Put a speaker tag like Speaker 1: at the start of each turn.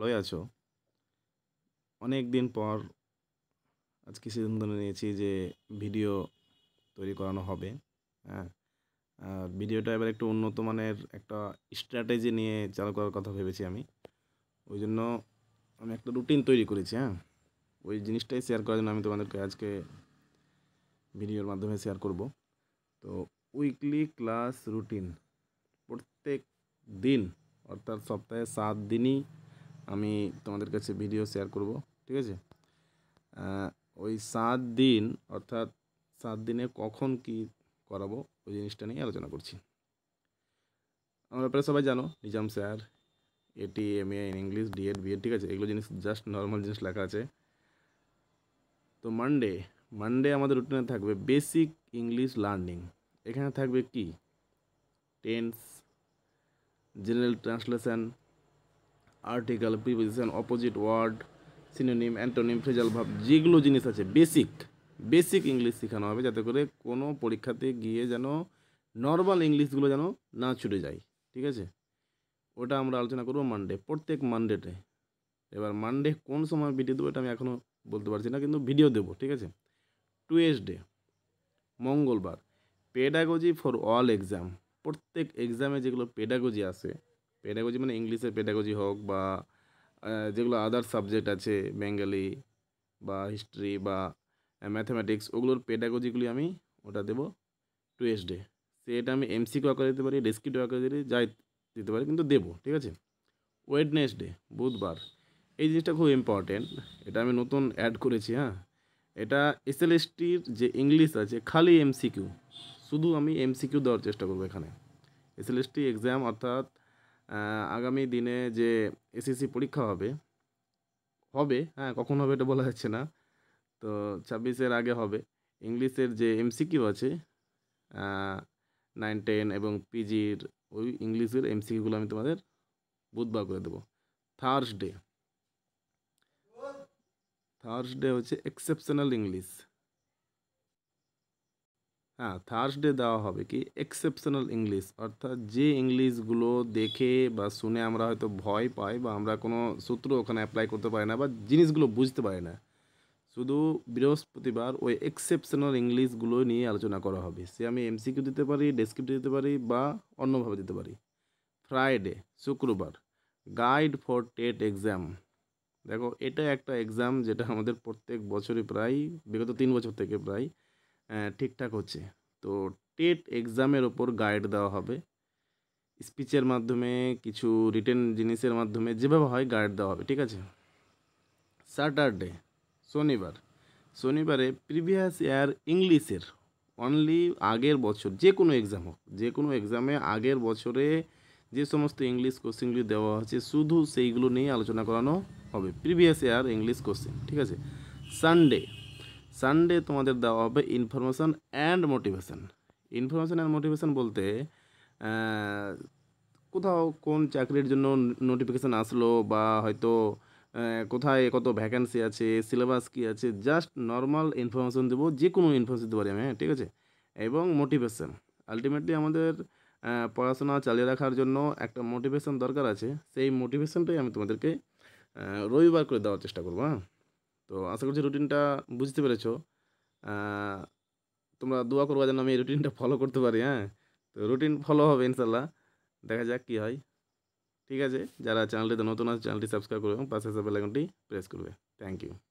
Speaker 1: ভালোই আছো অনেক দিন পর আজকে সিদ্ধান্ত নিয়েছি যে ভিডিও তৈরি করানো হবে হ্যাঁ ভিডিওটা এবার একটু উন্নত মানের একটা স্ট্র্যাটেজি নিয়ে চালু করার কথা ভেবেছি আমি ওই জন্য আমি একটা রুটিন তৈরি করেছি হ্যাঁ ওই জিনিসটাই শেয়ার করার জন্য আমি তোমাদেরকে আজকে ভিডিওর মাধ্যমে শেয়ার করব তো উইকলি ক্লাস রুটিন প্রত্যেক দিন অর্থাৎ সপ্তাহে সাত দিনই আমি তোমাদের কাছে ভিডিও শেয়ার করব ঠিক আছে ওই সাত দিন অর্থাৎ সাত দিনে কখন কি করাবো ওই জিনিসটা নিয়ে আলোচনা করছি আমরা প্রায় সবাই জানো নিজাম স্যার এটি M A in English DEd BEd ঠিক আছে এগুলো জিনিস জাস্ট নর্মাল জিনিস লেখা আছে তো মানডে মানডে আমাদের রুটিনে থাকবে বেসিক ইংলিশ লার্নিং এখানে থাকবে কি tense general translation article preposition opposite word synonym antonym phrasal ভাব যেগুলো জিনিস আছে বেসিক বেসিক ইংলিশ শেখানো হবে যাতে করে কোনো পরীক্ষাতে গিয়ে যেন নর্মাল ইংলিশগুলো যেন না ছুটে যায় ঠিক আছে ওটা আমরা আলোচনা করবো মানডে প্রত্যেক মানডেতে এবার মানডে কোন সময় ভিডিও দেবো এটা আমি এখনও বলতে পারছি না কিন্তু ভিডিও দেবো ঠিক আছে টুয়েসডে মঙ্গলবার পেডাগজি ফর অল এক্সাম প্রত্যেক এক্সামে যেগুলো পেডাগজি আসে পেডাগজি মানে ইংলিশের পেডাগজি হোক বা যেগুলো আদার সাবজেক্ট আছে বেঙ্গালি বা হিস্ট্রি বা ম্যাথামেটিক্স ওগুলোর পেডাগজিগুলি আমি ওটা দেবো টুয়েসডে সে এটা আমি এমসিকিউ আকারে দিতে পারি টু আকারে দিতে যাই দিতে পারি কিন্তু দেবো ঠিক আছে ওয়েডনেসডে বুধবার এই জিনিসটা খুব ইম্পর্টেন্ট এটা আমি নতুন অ্যাড করেছি হ্যাঁ এটা এসএলএসটির যে ইংলিশ আছে খালি এমসিকিউ শুধু আমি এমসিকিউ দেওয়ার চেষ্টা করবো এখানে এসএলএসটি এক্সাম অর্থাৎ আগামী দিনে যে এসএসসি পরীক্ষা হবে হবে হ্যাঁ কখন হবে এটা বলা যাচ্ছে না তো ছাব্বিশের আগে হবে ইংলিশের যে এমসিকিউ আছে নাইন টেন এবং পিজির ওই ইংলিশের এমসিকিউগুলো আমি তোমাদের বুধবার করে দেবো থার্সডে থার্সডে হচ্ছে এক্সেপশনাল ইংলিশ হ্যাঁ থার্সডে দেওয়া হবে কি এক্সেপশনাল ইংলিশ অর্থাৎ যে ইংলিশগুলো দেখে বা শুনে আমরা হয়তো ভয় পাই বা আমরা কোনো সূত্র ওখানে অ্যাপ্লাই করতে পারি না বা জিনিসগুলো বুঝতে পারি না শুধু বৃহস্পতিবার ওই এক্সেপশনাল ইংলিশগুলো নিয়ে আলোচনা করা হবে সে আমি এমসিকিউ দিতে পারি ডেসক্রিপ্টিভ দিতে পারি বা অন্যভাবে দিতে পারি ফ্রাইডে শুক্রবার গাইড ফর টেট এক্সাম দেখো এটা একটা এক্সাম যেটা আমাদের প্রত্যেক বছরই প্রায় বিগত তিন বছর থেকে প্রায় ঠিকঠাক হচ্ছে তো টেট এক্সামের ওপর গাইড দেওয়া হবে স্পিচের মাধ্যমে কিছু রিটেন জিনিসের মাধ্যমে যেভাবে হয় গাইড দেওয়া হবে ঠিক আছে স্যাটারডে শনিবার শনিবারে প্রিভিয়াস ইয়ার ইংলিশের অনলি আগের বছর যে কোনো এক্সাম হোক যে কোনো এক্সামে আগের বছরে যে সমস্ত ইংলিশ কোশ্চেনগুলি দেওয়া আছে শুধু সেইগুলো নিয়ে আলোচনা করানো হবে প্রিভিয়াস ইয়ার ইংলিশ কোশ্চেন ঠিক আছে সানডে সানডে তোমাদের দেওয়া হবে information and motivation information and motivation বলতে কোথাও কোন চাকরির জন্য নোটিফিকেশান আসলো বা হয়তো কোথায় কত ভ্যাকেন্সি আছে সিলেবাস কী আছে জাস্ট নর্মাল ইনফরমেশন দেবো যে কোনো ইনফরমেশন দিতে পারি আমি হ্যাঁ ঠিক আছে এবং মোটিভেশান আলটিমেটলি আমাদের পড়াশোনা চালিয়ে রাখার জন্য একটা মোটিভেশান দরকার আছে সেই মোটিভেশানটাই আমি তোমাদেরকে রবিবার করে দেওয়ার চেষ্টা করবো হ্যাঁ তো আশা করছি রুটিনটা বুঝতে পেরেছ তোমরা দোয়া করবো যেন আমি এই রুটিনটা ফলো করতে পারি হ্যাঁ তো রুটিন ফলো হবে ইনশাল্লাহ দেখা যাক কী হয় ঠিক আছে যারা চ্যানেলটিতে নতুন আছে চ্যানেলটি সাবস্ক্রাইব করবে এবং পাশে সাবেল আইকনটি প্রেস করবে থ্যাংক ইউ